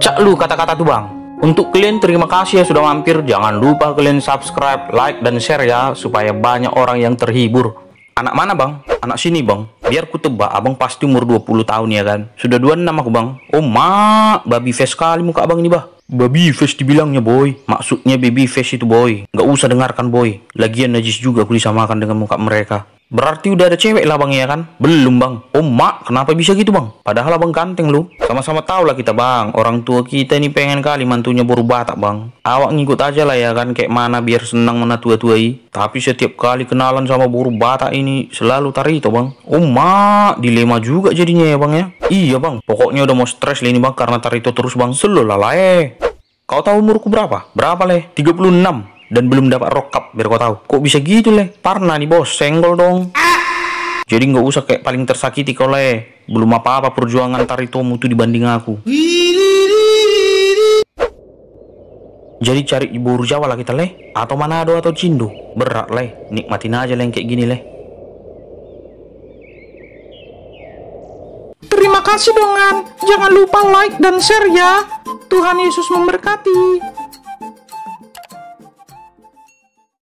Cak lu kata-kata tuh bang. Untuk kalian terima kasih ya sudah mampir. Jangan lupa kalian subscribe, like, dan share ya supaya banyak orang yang terhibur. Anak mana bang? Anak sini bang. Biar ku tebak abang pasti umur 20 tahun ya kan. Sudah 26 aku bang. Oh mak, babi face kali muka abang ini bah. Babi face dibilangnya boy. Maksudnya baby face itu boy. Gak usah dengarkan boy. Lagian najis juga aku disamakan dengan muka mereka. Berarti udah ada cewek lah bang ya kan? Belum bang. Oh mak, kenapa bisa gitu bang? Padahal abang kanteng lu. Sama-sama tau lah kita bang. Orang tua kita ini pengen kali mantunya berubah tak bang. Awak ngikut aja lah ya kan kayak mana biar senang mana tua-tuai. Tapi setiap kali kenalan sama buru batak ini selalu tari itu bang. Oh mak, dilema juga jadinya ya bang ya. Iya bang, pokoknya udah mau stres lah ini bang karena tari itu terus bang. Selalu lah eh. Kau tahu umurku berapa? Berapa leh? 36 dan belum dapat rokap biar kau tahu kok bisa gitu leh parna nih bos senggol dong jadi nggak usah kayak paling tersakiti kau leh belum apa-apa perjuangan Taritomu tuh dibanding aku jadi cari ibu Jawa lah kita leh atau Manado atau Cindo berat leh nikmatin aja leh kayak gini leh Terima kasih dongan jangan lupa like dan share ya Tuhan Yesus memberkati